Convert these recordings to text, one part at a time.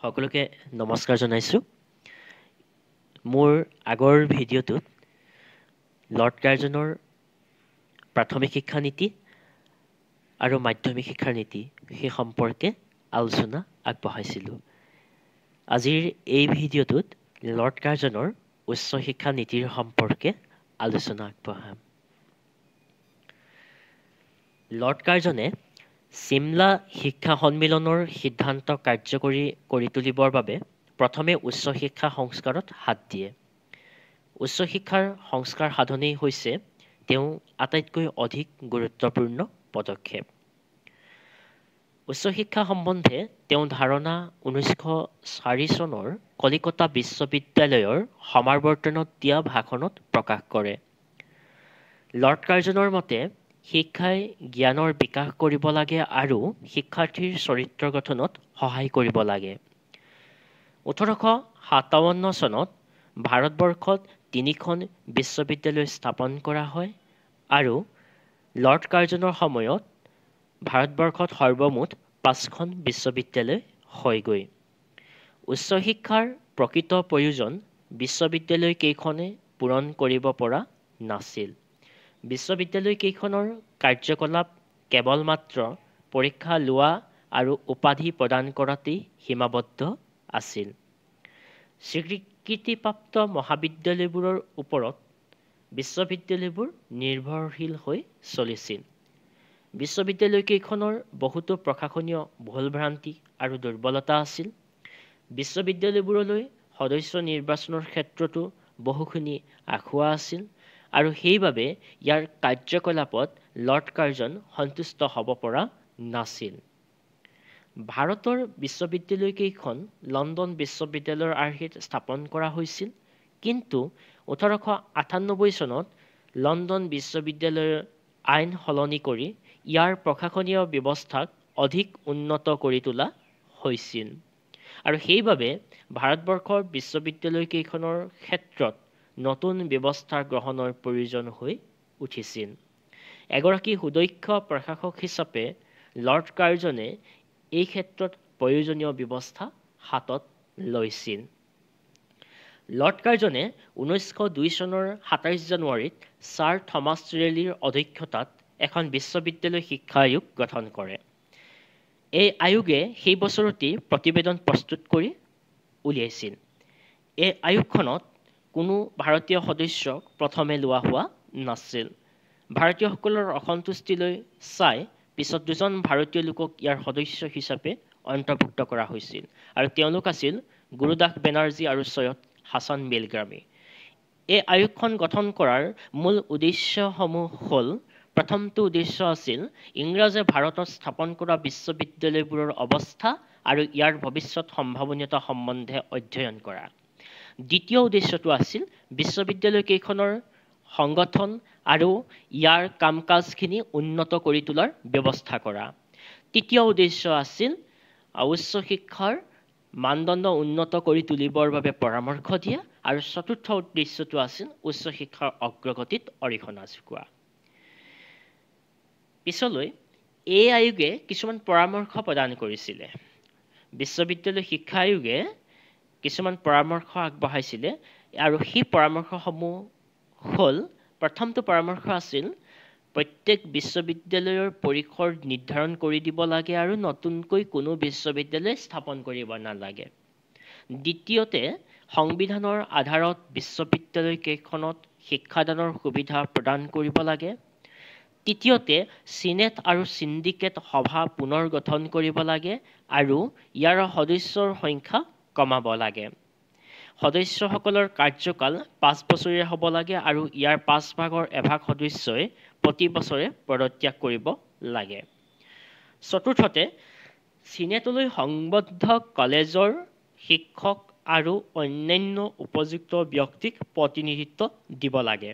সকলোকে নমস্কাৰ জনাইছোঁ মোৰ আগৰ ভিডিঅ'টোত লৰ্ড কাৰ্জনৰ প্ৰাথমিক শিক্ষানীতি আৰু মাধ্যমিক শিক্ষানীতি সেই সম্পৰ্কে আলোচনা আগবঢ়াইছিলোঁ আজিৰ এই ভিডিঅ'টোত লৰ্ড কাৰ্জনৰ উচ্চ শিক্ষা নীতিৰ সম্পৰ্কে আলোচনা আগবঢ়াম লৰ্ড কাৰ্জনে চিমলা শিক্ষা সন্মিলনৰ সিদ্ধান্ত কাৰ্যকৰী কৰি তুলিবৰ বাবে প্ৰথমে উচ্চ শিক্ষা সংস্কাৰত হাত দিয়ে উচ্চ শিক্ষাৰ সংস্কাৰ সাধনেই হৈছে তেওঁ আটাইতকৈ অধিক গুৰুত্বপূৰ্ণ পদক্ষেপ উচ্চ শিক্ষা সম্বন্ধে তেওঁ ধাৰণা ঊনৈছশ চাৰি চনৰ কলিকতা বিশ্ববিদ্যালয়ৰ সমাৱৰ্তনত দিয়া ভাষণত প্ৰকাশ কৰে লৰ্ড কাৰ্জনৰ মতে শিক্ষাই জ্ঞানৰ বিকাশ কৰিব লাগে আৰু শিক্ষাৰ্থীৰ চৰিত্ৰ গঠনত সহায় কৰিব লাগে ওঠৰশ সাতাৱন্ন চনত ভাৰতবৰ্ষত তিনিখন বিশ্ববিদ্যালয় স্থাপন কৰা হয় আৰু লৰ্ড কাৰ্জনৰ সময়ত ভাৰতবৰ্ষত সৰ্বমুঠ পাঁচখন বিশ্ববিদ্যালয় হয়গৈ উচ্চ শিক্ষাৰ প্ৰকৃত প্ৰয়োজন বিশ্ববিদ্যালয়কেইখনে পূৰণ কৰিব পৰা নাছিল বিশ্ববিদ্যালয়কেইখনৰ কাৰ্যকলাপ কেৱল মাত্ৰ পৰীক্ষা লোৱা আৰু উপাধি প্ৰদান কৰাতেই সীমাবদ্ধ আছিল স্বীকৃতিপ্ৰাপ্ত মহাবিদ্যালয়বোৰৰ ওপৰত বিশ্ববিদ্যালয়বোৰ নিৰ্ভৰশীল হৈ চলিছিল বিশ্ববিদ্যালয়কেইখনৰ বহুতো প্ৰশাসনীয় ভুল ভ্ৰান্তি আৰু দুৰ্বলতা আছিল বিশ্ববিদ্যালয়বোৰলৈ সদস্য নিৰ্বাচনৰ ক্ষেত্ৰতো বহুখিনি আখুৱা আছিল আৰু সেইবাবে ইয়াৰ কাৰ্যকলাপত লৰ্ড কাৰ্জন সন্তুষ্ট হ'ব পৰা নাছিল ভাৰতৰ বিশ্ববিদ্যালয়কেইখন লণ্ডন বিশ্ববিদ্যালয়ৰ আৰ্হিত স্থাপন কৰা হৈছিল কিন্তু ওঠৰশ আঠান্নব্বৈ চনত লণ্ডন বিশ্ববিদ্যালয়ৰ আইন সলনি কৰি ইয়াৰ প্ৰশাসনীয় ব্যৱস্থাক অধিক উন্নত কৰি তোলা হৈছিল আৰু সেইবাবে ভাৰতবৰ্ষৰ বিশ্ববিদ্যালয়কেইখনৰ ক্ষেত্ৰত নতুন ব্যৱস্থা গ্ৰহণৰ প্ৰয়োজন হৈ উঠিছিল এগৰাকী সুদক্ষ প্ৰশাসক হিচাপে লৰ্ড কাৰ্জনে এই ক্ষেত্ৰত প্ৰয়োজনীয় ব্যৱস্থা হাতত লৈছিল লৰ্ড কাৰ্জনে ঊনৈছশ দুই চনৰ সাতাইছ জানুৱাৰীত ছাৰ থমাছ ৰেলীৰ অধ্যক্ষতাত এখন বিশ্ববিদ্যালয় শিক্ষা আয়োগ গঠন কৰে এই আয়োগে সেই বছৰতেই প্ৰতিবেদন প্ৰস্তুত কৰি উলিয়াইছিল এই আয়োগখনত কোনো ভাৰতীয় সদস্যক প্ৰথমে লোৱা হোৱা নাছিল ভাৰতীয়সকলৰ অসন্তুষ্টিলৈ চাই পিছত দুজন ভাৰতীয় লোকক ইয়াৰ সদস্য হিচাপে অন্তৰ্ভুক্ত কৰা হৈছিল আৰু তেওঁলোক আছিল গুৰুদাস বেনাৰ্জী আৰু ছৈয়দ হাছান বেলগ্ৰামী এই আয়োগখন গঠন কৰাৰ মূল উদ্দেশ্যসমূহ হ'ল প্ৰথমটো উদ্দেশ্য আছিল ইংৰাজে ভাৰতত স্থাপন কৰা বিশ্ববিদ্যালয়বোৰৰ অৱস্থা আৰু ইয়াৰ ভৱিষ্যত সম্ভাৱনীয়তা সম্বন্ধে অধ্যয়ন কৰা দ্বিতীয় উদ্দেশ্যটো আছিল বিশ্ববিদ্যালয়কেইখনৰ সংগঠন আৰু ইয়াৰ কাম কাজখিনি উন্নত কৰি তোলাৰ ব্যৱস্থা কৰা তৃতীয় উদ্দেশ্য আছিল উচ্চ শিক্ষাৰ মানদণ্ড উন্নত কৰি তুলিবৰ বাবে পৰামৰ্শ দিয়া আৰু চতুৰ্থ উদ্দেশ্যটো আছিল উচ্চ শিক্ষাৰ অগ্ৰগতিত অৰিহণা যোগোৱা পিছলৈ এই আয়োগে কিছুমান পৰামৰ্শ প্ৰদান কৰিছিলে বিশ্ববিদ্যালয় শিক্ষা আয়োগে কিছুমান পৰামৰ্শ আগবঢ়াইছিলে আৰু সেই পৰামৰ্শসমূহ হ'ল প্ৰথমটো পৰামৰ্শ আছিল প্ৰত্যেক বিশ্ববিদ্যালয়ৰ পৰিসৰ নিৰ্ধাৰণ কৰি দিব লাগে আৰু নতুনকৈ কোনো বিশ্ববিদ্যালয় স্থাপন কৰিব নালাগে দ্বিতীয়তে সংবিধানৰ আধাৰত বিশ্ববিদ্যালয় কেইখনত শিক্ষাদানৰ সুবিধা প্ৰদান কৰিব লাগে তৃতীয়তে চিনেট আৰু চিণ্ডিকেট সভা পুনৰ গঠন কৰিব লাগে আৰু ইয়াৰ সদস্যৰ সংখ্যা কমাব লাগে সদস্যসকলৰ কাৰ্যকাল পাঁচ বছৰীয়া হ'ব লাগে আৰু ইয়াৰ পাঁচভাগৰ এভাগ সদস্যই প্ৰতি বছৰে পদত্যাগ কৰিব লাগে চতুৰ্থতে ছিনেটলৈ সংবদ্ধ কলেজৰ শিক্ষক আৰু অন্যান্য উপযুক্ত ব্যক্তিক প্ৰতিনিধিত্ব দিব লাগে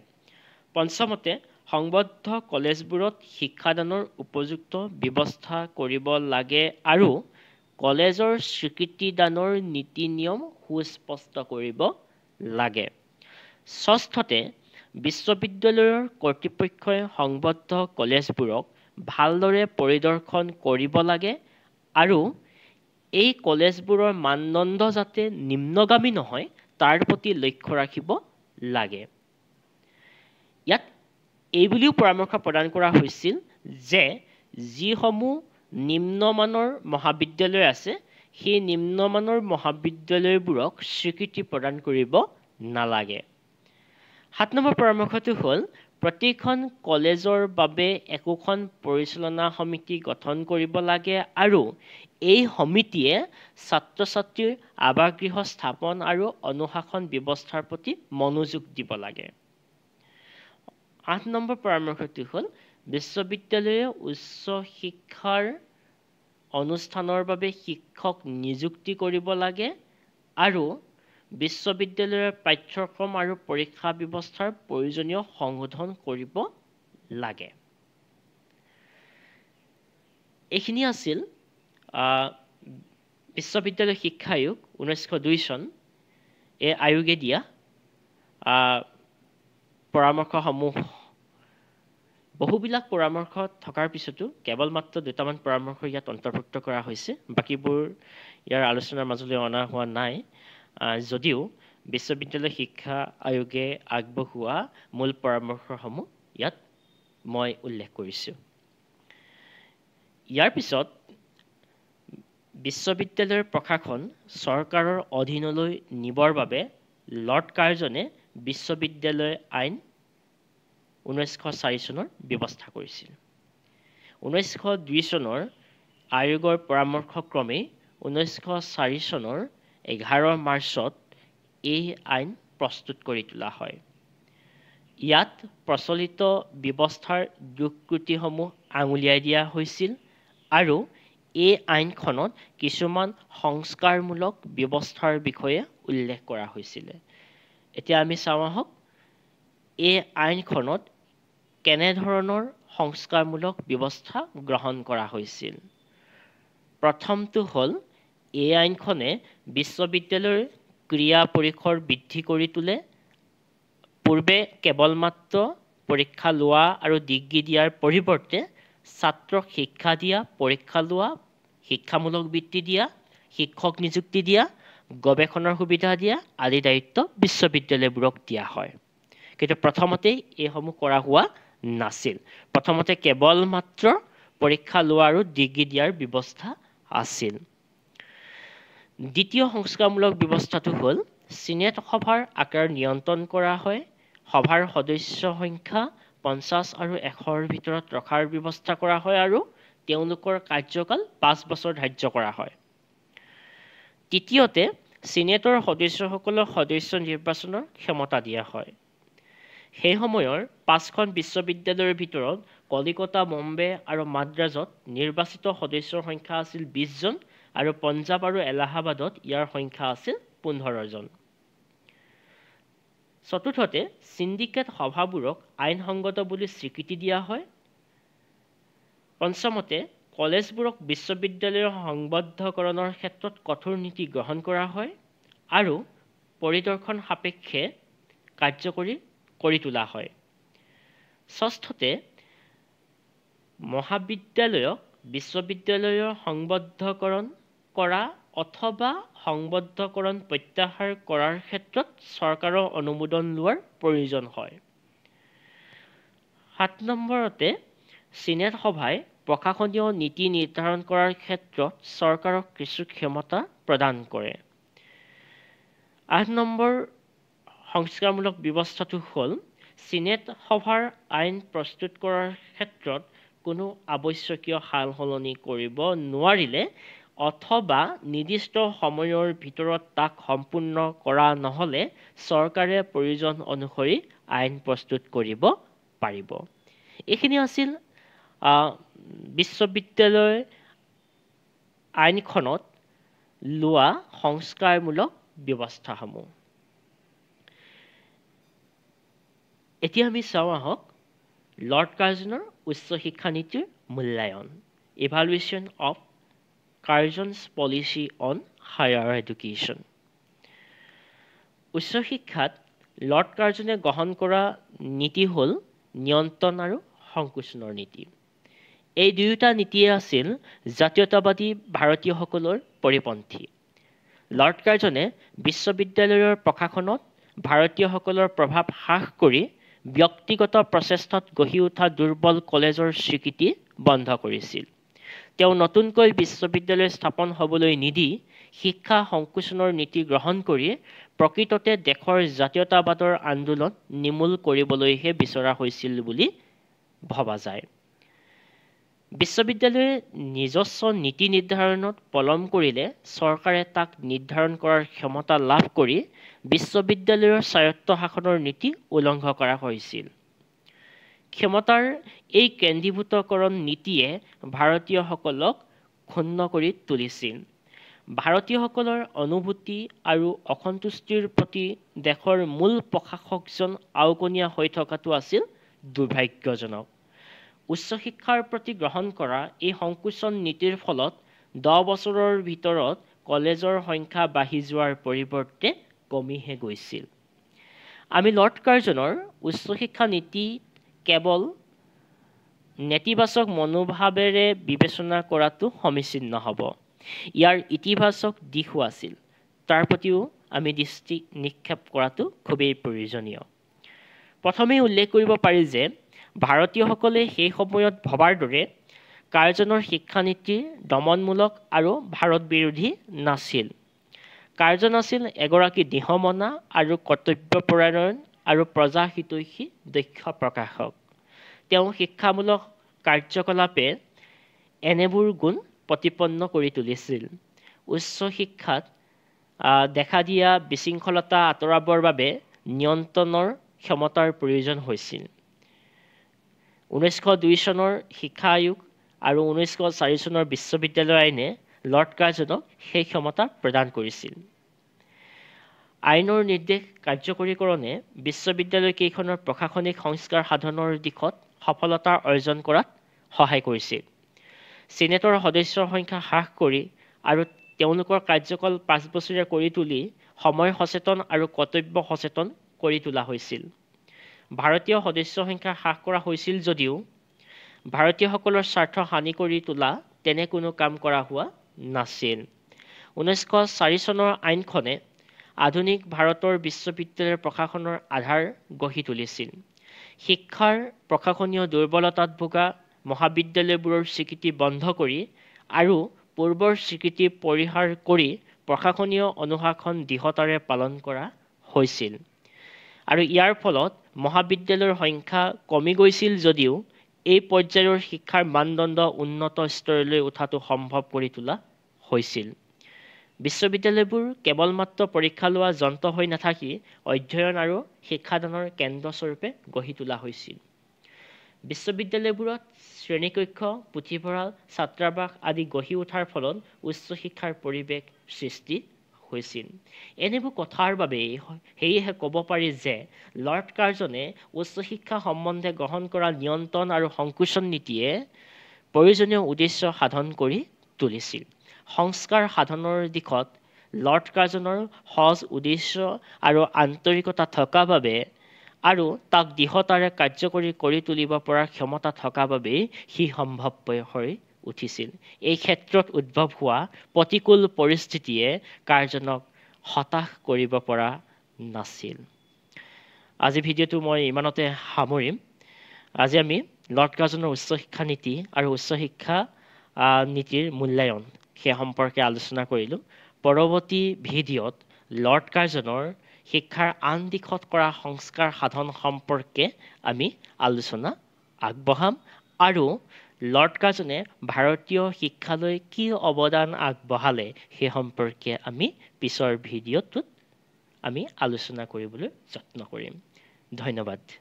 পঞ্চমতে সংবদ্ধ কলেজবোৰত শিক্ষাদানৰ উপযুক্ত ব্যৱস্থা কৰিব লাগে আৰু কলেজৰ স্বীকৃতিদানৰ নীতি নিয়ম সুস্পষ্ট কৰিব লাগে ষষ্ঠতে বিশ্ববিদ্যালয়ৰ কৰ্তৃপক্ষই সংবদ্ধ কলেজবোৰক ভালদৰে পৰিদৰ্শন কৰিব লাগে আৰু এই কলেজবোৰৰ মানদণ্ড যাতে নিম্নগামী নহয় তাৰ প্ৰতি লক্ষ্য ৰাখিব লাগে ইয়াত এই বুলিও পৰামৰ্শ প্ৰদান কৰা হৈছিল যে যিসমূহ নিম্নমানৰ মহাবিদ্যালয় আছে সেই নিম্নমানৰ মহাবিদ্যালয়বোৰক স্বীকৃতি প্ৰদান কৰিব নালাগে সাত নম্বৰ পৰামৰ্শটো হ'ল প্ৰতিখন কলেজৰ বাবে একোখন পৰিচালনা সমিতি গঠন কৰিব লাগে আৰু এই সমিতিয়ে ছাত্ৰ ছাত্ৰীৰ আৱাসগৃহ স্থাপন আৰু অনুশাসন ব্যৱস্থাৰ প্ৰতি মনোযোগ দিব লাগে আঠ নম্বৰ পৰামৰ্শটো হ'ল বিশ্ববিদ্যালয়ে উচ্চ শিক্ষাৰ অনুষ্ঠানৰ বাবে শিক্ষক নিযুক্তি কৰিব লাগে আৰু বিশ্ববিদ্যালয়ৰ পাঠ্যক্ৰম আৰু পৰীক্ষা ব্যৱস্থাৰ প্ৰয়োজনীয় সংশোধন কৰিব লাগে এইখিনি আছিল বিশ্ববিদ্যালয় শিক্ষা আয়োগ ঊনৈছশ দুই চন এই আয়োগে দিয়া পৰামৰ্শসমূহ বহুবিলাক পৰামৰ্শ থকাৰ পিছতো কেৱল মাত্ৰ দুটামান পৰামৰ্শ ইয়াত অন্তৰ্ভুক্ত কৰা হৈছে বাকীবোৰ ইয়াৰ আলোচনাৰ মাজলৈ অনা হোৱা নাই যদিও বিশ্ববিদ্যালয় শিক্ষা আয়োগে আগবঢ়োৱা মূল পৰামৰ্শসমূহ ইয়াত মই উল্লেখ কৰিছোঁ ইয়াৰ পিছত বিশ্ববিদ্যালয়ৰ প্ৰশাসন চৰকাৰৰ অধীনলৈ নিবৰ বাবে লৰ্ড কাৰ্জনে বিশ্ববিদ্যালয় আইন ঊনৈছশ চাৰি চনৰ ব্যৱস্থা কৰিছিল ঊনৈছশ দুই চনৰ আয়োগৰ পৰামৰ্শক্ৰমে ঊনৈছশ চাৰি চনৰ এঘাৰ মাৰ্চত এই আইন প্ৰস্তুত কৰি তোলা হয় ইয়াত প্ৰচলিত ব্যৱস্থাৰ যোগকৃতিসমূহ আঙুলিয়াই দিয়া হৈছিল আৰু এই আইনখনত কিছুমান সংস্কাৰমূলক ব্যৱস্থাৰ বিষয়ে উল্লেখ কৰা হৈছিলে এতিয়া আমি চাওঁ আহক এই আইনখনত কেনেধৰণৰ সংস্কাৰমূলক ব্যৱস্থা গ্ৰহণ কৰা হৈছিল প্ৰথমটো হ'ল এই আইনখনে বিশ্ববিদ্যালয়ৰ ক্ৰীড়া পৰিসৰ বৃদ্ধি কৰি তোলে পূৰ্বে কেৱল মাত্ৰ পৰীক্ষা লোৱা আৰু ডিগ্ৰী দিয়াৰ পৰিৱৰ্তে ছাত্ৰক শিক্ষা দিয়া পৰীক্ষা লোৱা শিক্ষামূলক বৃত্তি দিয়া শিক্ষক নিযুক্তি দিয়া গৱেষণাৰ সুবিধা দিয়া আদি দায়িত্ব বিশ্ববিদ্যালয়বোৰক দিয়া হয় কিন্তু প্ৰথমতেই এইসমূহ কৰা হোৱা নাছিল প্ৰথমতে কেৱল মাত্ৰ পৰীক্ষা লোৱা আৰু ডিগ্ৰী দিয়াৰ ব্যৱস্থা আছিল দ্বিতীয় সংস্কাৰমূলক ব্যৱস্থাটো হ'ল ছিনেট সভাৰ আকাৰ নিয়ন্ত্ৰণ কৰা হয় সভাৰ সদস্য সংখ্যা পঞ্চাছ আৰু এশৰ ভিতৰত ৰখাৰ ব্যৱস্থা কৰা হয় আৰু তেওঁলোকৰ কাৰ্যকাল পাঁচ বছৰ ধাৰ্য কৰা হয় তৃতীয়তে ছিনেটৰ সদস্যসকলক সদস্য নিৰ্বাচনৰ ক্ষমতা দিয়া হয় সেই সময়ৰ পাঁচখন বিশ্ববিদ্যালয়ৰ ভিতৰত কলিকতা বম্বে আৰু মাদ্ৰাজত নিৰ্বাচিত সদস্যৰ সংখ্যা আছিল বিছজন আৰু পঞ্জাৱ আৰু এলাহাবাদত ইয়াৰ সংখ্যা আছিল পোন্ধৰজন চতুৰ্থতে চিণ্ডিকেট সভাবোৰক আইনসংগত বুলি স্বীকৃতি দিয়া হয় পঞ্চমতে কলেজবোৰক বিশ্ববিদ্যালয়ৰ সংবদ্ধকৰণৰ ক্ষেত্ৰত কঠোৰ নীতি গ্ৰহণ কৰা হয় আৰু পৰিদৰ্শন সাপেক্ষে কাৰ্যকৰী কৰি তোলা হয় ষষ্ঠতে মহাবিদ্যালয়ক বিশ্ববিদ্যালয়ৰ সংবদ্ধকৰণ কৰা অথবা সংবদ্ধকৰণ প্ৰত্যাহাৰ কৰাৰ ক্ষেত্ৰত চৰকাৰৰ অনুমোদন লোৱাৰ প্ৰয়োজন হয় সাত নম্বৰতে চিনেট সভাই প্ৰশাসনীয় নীতি নিৰ্ধাৰণ কৰাৰ ক্ষেত্ৰত চৰকাৰক কিছু ক্ষমতা প্ৰদান কৰে আঠ নম্বৰ সংস্কাৰমূলক ব্যৱস্থাটো হ'ল ছিনেট সভাৰ আইন প্ৰস্তুত কৰাৰ ক্ষেত্ৰত কোনো আৱশ্যকীয় সাল সলনি কৰিব নোৱাৰিলে অথবা নিৰ্দিষ্ট সময়ৰ ভিতৰত তাক সম্পূৰ্ণ কৰা নহ'লে চৰকাৰে প্ৰয়োজন অনুসৰি আইন প্ৰস্তুত কৰিব পাৰিব এইখিনি আছিল বিশ্ববিদ্যালয় আইনখনত লোৱা সংস্কাৰমূলক ব্যৱস্থাসমূহ এতিয়া আমি চাওঁ আহক লৰ্ড কাৰ্জনৰ উচ্চ শিক্ষা নীতিৰ মূল্যায়ন evaluation of Curzon's policy on higher education উচ্চ শিক্ষাত লৰ্ড কাৰ্জনে গ্ৰহণ কৰা নীতি হ'ল নিয়ন্ত্ৰণ আৰু সংকোচনৰ নীতি এই দুয়োটা নীতিয়ে আছিল জাতীয়তাবাদী ভাৰতীয়সকলৰ পৰিপন্থী লৰ্ড কাৰ্জনে বিশ্ববিদ্যালয়ৰ প্ৰশাসনত ভাৰতীয়সকলৰ প্ৰভাৱ হ্ৰাস কৰি ব্যক্তিগত প্ৰচেষ্টাত গঢ়ি উঠা দুৰ্বল কলেজৰ স্বীকৃতি বন্ধ কৰিছিল তেওঁ নতুনকৈ বিশ্ববিদ্যালয় স্থাপন হ'বলৈ নিদি শিক্ষা সংকোচনৰ নীতি গ্ৰহণ কৰি প্ৰকৃততে দেশৰ জাতীয়তাবাদৰ আন্দোলন নিৰ্মূল কৰিবলৈহে বিচৰা হৈছিল বুলি ভবা যায় বিশ্ববিদ্যালয়ে নিজস্ব নীতি নিৰ্ধাৰণত পলম কৰিলে চৰকাৰে তাক নিৰ্ধাৰণ কৰাৰ ক্ষমতা লাভ কৰি বিশ্ববিদ্যালয়ৰ স্বায়ত্ব শাসনৰ নীতি উলংঘ কৰা হৈছিল ক্ষমতাৰ এই কেন্দ্ৰীভূতকৰণ নীতিয়ে ভাৰতীয়সকলক ক্ষুণ্ণ কৰি তুলিছিল ভাৰতীয়সকলৰ অনুভূতি আৰু অসন্তুষ্টিৰ প্ৰতি দেশৰ মূল প্ৰশাসকজন আওকণীয়া হৈ থকাটো আছিল দুৰ্ভাগ্যজনক উচ্চ শিক্ষাৰ প্ৰতি গ্ৰহণ কৰা এই সংকোচন নীতিৰ ফলত দহ বছৰৰ ভিতৰত কলেজৰ সংখ্যা বাঢ়ি যোৱাৰ পৰিৱৰ্তে কমিহে গৈছিল আমি লৰ্ড কাৰ্জনৰ উচ্চ শিক্ষা নীতি কেৱল নেতিবাচক মনোভাৱেৰে বিবেচনা কৰাটো সমীচীন নহ'ব ইয়াৰ ইতিবাচক দিশো আছিল তাৰ প্ৰতিও আমি দৃষ্টি নিক্ষেপ কৰাটো খুবেই প্ৰয়োজনীয় প্ৰথমেই উল্লেখ কৰিব পাৰি যে ভাৰতীয়সকলে সেই সময়ত ভবাৰ দৰে কাৰ্জনৰ শিক্ষানীতি দমনমূলক আৰু ভাৰত বিৰোধী নাছিল কাৰ্জন আছিল এগৰাকী দৃঢ়মনা আৰু কৰ্তব্যপৰায়ণ আৰু প্ৰজা প্ৰজাহিতৈষী দক্ষ প্ৰকাশক তেওঁ শিক্ষামূলক কাৰ্যকলাপে এনেবোৰ গুণ প্ৰতিপন্ন কৰি তুলিছিল উচ্চ শিক্ষাত দেখা দিয়া বিশৃংখলতা আঁতৰাবৰ বাবে নিয়ন্ত্ৰণৰ ক্ষমতাৰ প্ৰয়োজন হৈছিল ঊনৈছশ দুই চনৰ শিক্ষা আয়োগ আৰু ঊনৈছশ চাৰি চনৰ বিশ্ববিদ্যালয় আইনে লৰ্ড কাৰ্জনক সেই ক্ষমতা প্ৰদান কৰিছিল আইনৰ নিৰ্দেশ কাৰ্যকৰীকৰণে বিশ্ববিদ্যালয়কেইখনৰ প্ৰশাসনিক সংস্কাৰ সাধনৰ দিশত সফলতা অৰ্জন কৰাত সহায় কৰিছিল ছিনেটৰ সদস্যৰ সংখ্যা হ্ৰাস কৰি আৰু তেওঁলোকৰ কাৰ্যকাল পাঁচ বছৰীয়া কৰি তুলি সময় সচেতন আৰু কৰ্তব্য সচেতন কৰি তোলা হৈছিল ভাৰতীয় সদস্য সংখ্যা হ্ৰাস কৰা হৈছিল যদিও ভাৰতীয়সকলৰ স্বাৰ্থ হানি কৰি তোলা তেনে কোনো কাম কৰা হোৱা নাছিল ঊনৈছশ চাৰি চনৰ আইনখনে আধুনিক ভাৰতৰ বিশ্ববিদ্যালয়ৰ প্ৰশাসনৰ আধাৰ গঢ়ি তুলিছিল শিক্ষাৰ প্ৰশাসনীয় দুৰ্বলতাত ভোগা মহাবিদ্যালয়বোৰৰ স্বীকৃতি বন্ধ কৰি আৰু পূৰ্বৰ স্বীকৃতি পৰিহাৰ কৰি প্ৰশাসনীয় অনুশাসন দৃঢ়তাৰে পালন কৰা হৈছিল আৰু ইয়াৰ ফলত মহাবিদ্যালয়ৰ সংখ্যা কমি গৈছিল যদিও এই পৰ্যায়ৰ শিক্ষাৰ মানদণ্ড উন্নত স্তৰলৈ উঠাটো সম্ভৱ কৰি তোলা হৈছিল বিশ্ববিদ্যালয়বোৰ কেৱল মাত্ৰ পৰীক্ষা লোৱা যন্ত্ৰ হৈ নাথাকি অধ্যয়ন আৰু শিক্ষাদানৰ কেন্দ্ৰস্বৰূপে গঢ়ি তোলা হৈছিল বিশ্ববিদ্যালয়বোৰত শ্ৰেণীকক্ষ পুথিভঁৰাল ছাত্ৰাবাস আদি গঢ়ি উঠাৰ ফলত উচ্চ শিক্ষাৰ পৰিৱেশ সৃষ্টি হৈছিল এনেবোৰ কথাৰ বাবেই সেয়েহে ক'ব পাৰি যে লৰ্ড কাৰ্জনে উচ্চ শিক্ষা সম্বন্ধে গ্ৰহণ কৰা নিয়ন্ত্ৰণ আৰু সংকোচন নীতিয়ে প্ৰয়োজনীয় উদ্দেশ্য সাধন কৰি তুলিছিল সংস্কাৰ সাধনৰ দিশত লৰ্ড কাৰ্জনৰ সহজ উদ্দেশ্য আৰু আন্তৰিকতা থকা বাবে আৰু তাক দৃঢ়তাৰে কাৰ্যকৰী কৰি তুলিব পৰা ক্ষমতা থকা বাবেই সি সম্ভৱপৰ হৈ উঠিছিল এই ক্ষেত্ৰত উদ্ভৱ হোৱা প্ৰতিকূল পৰিস্থিতিয়ে কাৰজনক হতাশ কৰিব পৰা নাছিল আজি ভিডিঅ'টো মই ইমানতে সামৰিম আজি আমি লৰ্ড কাৰ্জনৰ উচ্চ শিক্ষা নীতি আৰু উচ্চ শিক্ষা নীতিৰ মূল্যায়ন সেই সম্পৰ্কে আলোচনা কৰিলোঁ পৰৱৰ্তী ভিডিঅ'ত লৰ্ড কাৰ্জনৰ শিক্ষাৰ আন দিশত কৰা সংস্কাৰ সাধন সম্পৰ্কে আমি আলোচনা আগবঢ়াম আৰু লৰ্ড কাজনে ভাৰতীয় শিক্ষালৈ কি অৱদান আগবঢ়ালে সেই সম্পৰ্কে আমি পিছৰ ভিডিঅ'টোত আমি আলোচনা কৰিবলৈ যত্ন কৰিম ধন্যবাদ